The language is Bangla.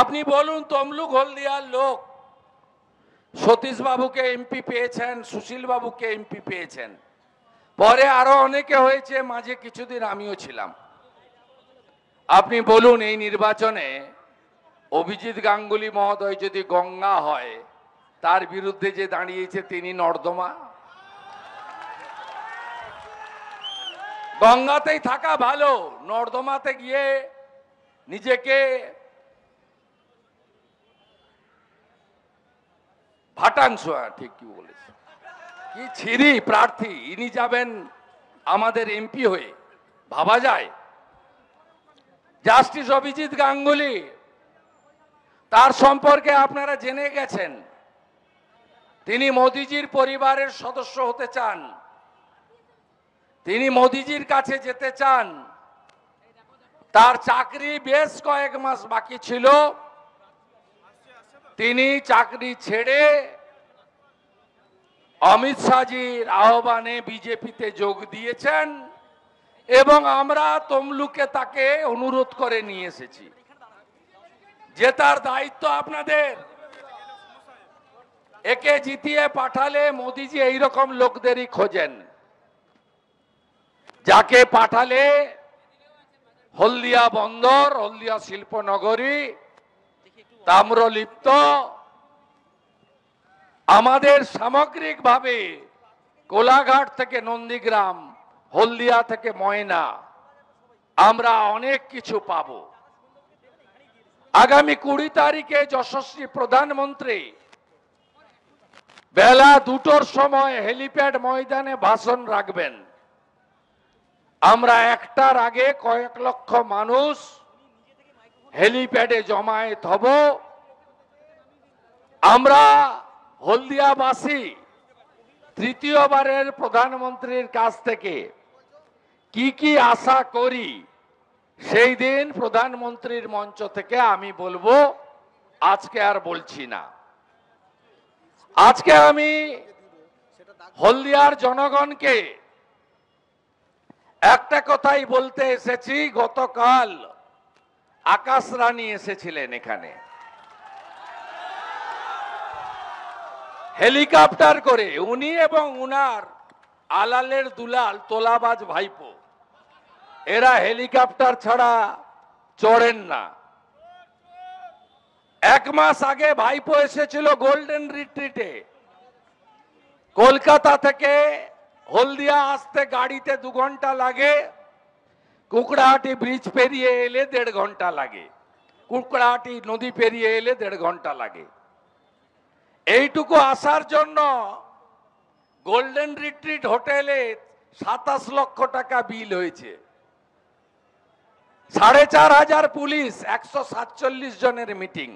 আপনি বলুন তমলুক হলদিয়ার লোক সতীশবাবুকে এমপি পেয়েছেন সুশীলবাবুকে এমপি পেয়েছেন পরে আরো অনেকে হয়েছে মাঝে কিছুদিন আমিও ছিলাম আপনি বলুন এই নির্বাচনে অভিজিৎ গাঙ্গুলি মহোদয় যদি গঙ্গা হয় তার বিরুদ্ধে যে দাঁড়িয়েছে তিনি নর্দমা গঙ্গাতেই থাকা ভালো নর্দমাতে গিয়ে নিজেকে ভাটাংশ হ্যাঁ, ঠিক কি বলেছে কি ছিরি প্রার্থী ইনি যাবেন আমাদের এমপি হয়ে ভাবা যায় জাস্টিস অভিজিৎ গাঙ্গুলি তার সম্পর্কে আপনারা জেনে গেছেন তিনি মোদিজির পরিবারের সদস্য হতে চান তিনি মোদিজির কাছে যেতে চান তার চাকরি বেশ কয়েক মাস বাকি ছিল তিনি চাকরি ছেড়ে অমিত শাহজির আহ্বানে বিজেপিতে যোগ দিয়েছেন এবং আমরা তমলুকে তাকে অনুরোধ করে নিয়ে এসেছি যে তার দায়িত্ব আপনাদের একে জিতিয়ে পাঠালে মোদিজি এইরকম লোকদেরই খোঁজেন যাকে পাঠালে হলদিয়া বন্দর হলদিয়া শিল্পনগরী তাম্রলিপ্ত আমাদের সামগ্রিকভাবে কোলাঘাট থেকে নন্দীগ্রাম হলদিয়া থেকে ময়না আমরা অনেক কিছু পাব আগামী কুড়ি তারিখে যশস্বী প্রধানমন্ত্রী বেলা দুটোর সময় হেলিপ্যাড ময়দানে ভাষণ রাখবেন আমরা একটার আগে কয়েক লক্ষ মানুষ হেলিপ্যাডে জমায়েত হব আমরা হলদিয়াবাসী তৃতীয়বারের প্রধানমন্ত্রীর কাছ থেকে কি কি আশা করি সেই দিন প্রধানমন্ত্রীর মঞ্চ থেকে আমি বলবো আজকে আর বলছি না আজকে আমি হলদিয়ার জনগণকে একটা কথাই বলতে এসেছি গতকাল আকাশ রানী এসেছিলেন এখানে হেলিকপ্টার করে উনি এবং উনার আলালের দুলাল তোলাবাজ ভাইপো এরা হেলিকপ্টার ছাড়া চড়েন না এক মাস আগে ভাইপো এসেছিল গোল্ডেন রিট্রিটে কলকাতা থেকে হলদিয়া আসতে গাড়িতে দু ঘন্টা লাগে কুকড়াহাটি ব্রিজ পেরিয়ে এলে দেড় ঘন্টা লাগে কুকড়াহাটি নদী পেরিয়ে এলে দেড় ঘন্টা লাগে এইটুকু আসার জন্য গোল্ডেন রিট্রিট হোটেলে সাতাশ লক্ষ টাকা বিল হয়েছে সাড়ে চার হাজার পুলিশ একশো সাতচল্লিশ জনের মিটিং